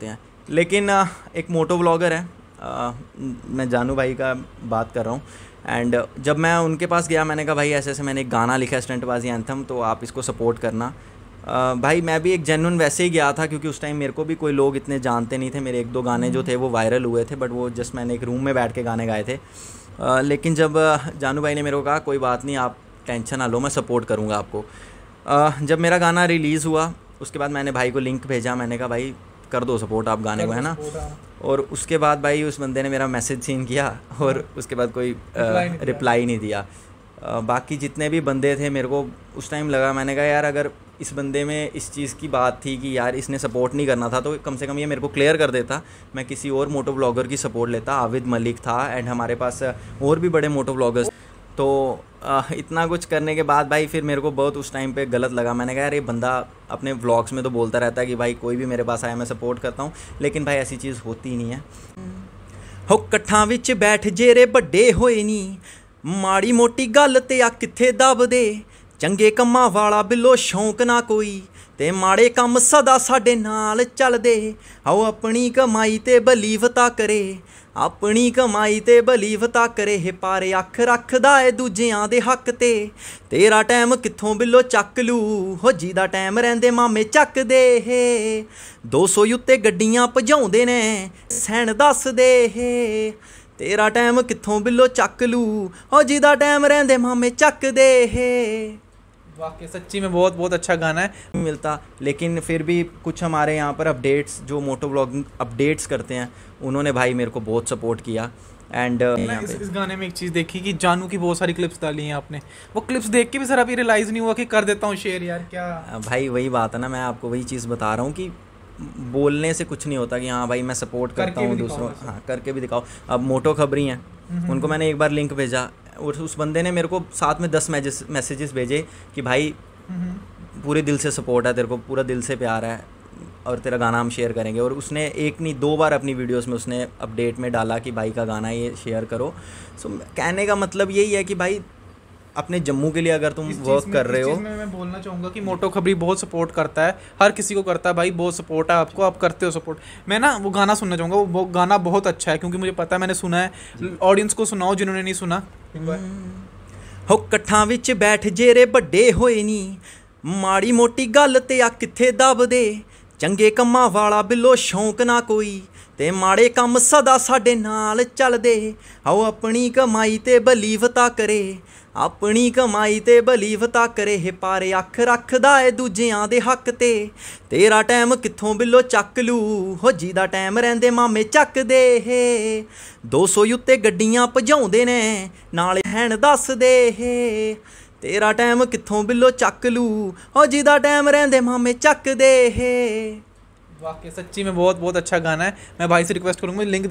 सकते हैं लेकिन एक मोटो ब्लॉगर है मैं जानू भाई का बात कर रहा हूँ एंड जब मैं उनके पास गया मैंने कहा भाई ऐसे ऐसे मैंने एक गाना लिखा है एंथम तो आप इसको सपोर्ट करना भाई मैं भी एक जेनुन वैसे ही गया था क्योंकि उस टाइम मेरे को भी कोई लोग इतने जानते नहीं थे मेरे एक दो गाने जो हम्म। थे वो वायरल हुए थे बट वो जस्ट मैंने एक रूम में बैठ के गाने गाए थे लेकिन जब जानू भाई ने मेरे को कहा कोई बात नहीं आप टेंशन ना लो मैं सपोर्ट करूँगा आपको जब मेरा गाना रिलीज़ हुआ उसके बाद मैंने भाई को लिंक भेजा मैंने कहा भाई कर दो सपोर्ट आप गाने को है ना हाँ। और उसके बाद भाई उस बंदे ने मेरा मैसेज सीन किया और हाँ। उसके बाद कोई रिप्लाई नहीं दिया बाकी जितने भी बंदे थे मेरे को उस टाइम लगा मैंने कहा यार अगर इस बंदे में इस चीज़ की बात थी कि यार इसने सपोर्ट नहीं करना था तो कम से कम ये मेरे को क्लियर कर देता मैं किसी और मोटो ब्लॉगर की सपोर्ट लेता आविद मलिक था एंड हमारे पास और भी बड़े मोटो ब्लॉगर्स तो इतना कुछ करने के बाद भाई फिर मेरे को बहुत उस टाइम पे गलत लगा मैंने कहा यार ये बंदा अपने व्लॉग्स में तो बोलता रहता है कि भाई कोई भी मेरे पास आया मैं सपोर्ट करता हूँ लेकिन भाई ऐसी चीज़ होती नहीं है हो कट्ठा बिच बैठ जेरे बड़े बड्डे होए माड़ी मोटी गल ਗੱਲ आ कि दब दे ਚੰਗੇ ਕੰਮਾਂ ਵਾਲਾ ਬਿੱਲੋ ਸ਼ੌਂਕ ਨਾ ਕੋਈ ਤੇ ਮਾੜੇ ਕੰਮ ਸਦਾ ਸਾਡੇ ਨਾਲ ਚੱਲਦੇ ਆਓ ਆਪਣੀ ਕਮਾਈ ਤੇ ਬਲੀਵਤਾ ਕਰੇ ਆਪਣੀ ਕਮਾਈ ਤੇ ਬਲੀਵਤਾ ਕਰੇ ਹੇ ਪਾਰੇ ਅੱਖ ਰੱਖਦਾ ਏ ਦੂਜਿਆਂ ਦੇ ਹੱਕ ਤੇ ਤੇਰਾ ਟਾਈਮ ਕਿੱਥੋਂ ਬਿੱਲੋ ਚੱਕ ਲੂ ਹੋ ਜੀ ਦਾ ਟਾਈਮ ਰਹਿੰਦੇ ਮਾਮੇ ਚੱਕਦੇ ਹੇ 200 ਉੱਤੇ ਗੱਡੀਆਂ ਭਜਾਉਂਦੇ ਨੇ ਸੈਣ ਦੱਸਦੇ ਹੇ ਤੇਰਾ ਟਾਈਮ ਕਿੱਥੋਂ ਬਿੱਲੋ ਚੱਕ ਲੂ ਹੋ ਜੀ ਦਾ ਟਾਈਮ ਰਹਿੰਦੇ ਮਾਮੇ ਚੱਕਦੇ ਹੇ वाकई सच्ची में बहुत बहुत अच्छा गाना है मिलता लेकिन फिर भी कुछ हमारे यहाँ पर अपडेट्स जो मोटो ब्लॉगिंग अपडेट्स करते हैं उन्होंने भाई मेरे को बहुत सपोर्ट किया एंड uh, इस, इस गाने में एक चीज़ देखी कि जानू की बहुत सारी क्लिप्स डाली हैं आपने वो क्लिप्स देख के भी सर अभी रियलाइज़ नहीं हुआ कि कर देता हूँ शेयर यार क्या भाई वही बात है ना मैं आपको वही चीज़ बता रहा हूँ कि बोलने से कुछ नहीं होता कि हाँ भाई मैं सपोर्ट करता हूँ दूसरों हाँ करके भी दिखाओ अब मोटो खबरी हैं हम्म, हम्म, उनको हम्म। मैंने एक बार लिंक भेजा उस बंदे ने मेरे को साथ में दस मैसेज मैसेजेस भेजे कि भाई पूरे दिल से सपोर्ट है तेरे को पूरा दिल से प्यार है और तेरा गाना हम शेयर करेंगे और उसने एक नहीं दो बार अपनी वीडियोस में उसने अपडेट में डाला कि भाई का गाना ये शेयर करो सो so, कहने का मतलब यही है कि भाई अपने जम्मू के लिए अगर तुम वर्क कर रहे हो मैं, मैं बोलना चाहूंगा कि मोटो खबरी बहुत सपोर्ट करता है हर किसी को करता है भाई बहुत सपोर्ट है आपको आप करते हो सपोर्ट मैं ना वो गाना सुनना चाहूंगा वो गाना बहुत अच्छा है क्योंकि मुझे पता है मैंने सुना है ऑडियंस को सुनाओ जिन्होंने नहीं सुना कट्ठा ਕੱਠਾਂ बैठ जेरे बड़े होए नी माड़ी मोटी गल ते आ ਆ दब दे ਚੰਗੇ ਕੰਮਾਂ ਵਾਲਾ ਬਿੱਲੋ ਸ਼ੌਂਕ ਨਾ ਕੋਈ ਤੇ ਮਾੜੇ ਕੰਮ ਸਦਾ ਸਾਡੇ ਨਾਲ ਚੱਲਦੇ ਆਓ ਆਪਣੀ ਕਮਾਈ ਤੇ ਬਲੀਵਤਾ ਕਰੇ ਆਪਣੀ ਕਮਾਈ ਤੇ ਬਲੀਵਤਾ ਕਰੇ ਹੇ ਪਾਰੇ ਅੱਖ ਰੱਖਦਾ ਏ ਦੂਜਿਆਂ ਦੇ ਹੱਕ ਤੇ ਤੇਰਾ ਟਾਈਮ ਕਿੱਥੋਂ ਬਿੱਲੋ ਚੱਕ ਲੂ ਹੋ ਜੀ ਦਾ ਟਾਈਮ ਰਹਿੰਦੇ ਮਾਮੇ ਚੱਕਦੇ ਹੇ 200 ਉੱਤੇ ਗੱਡੀਆਂ ਭਜਾਉਂਦੇ ਨੇ ਨਾਲ ਹੈਣ ਦੱਸਦੇ ਹੇ तेरा टाइम कितों बिलो चक लू और जिदा टाइम रेंदे मामे चक दे वाकई सच्ची में बहुत बहुत अच्छा गाना है मैं भाई से रिक्वेस्ट करूंगा लिंक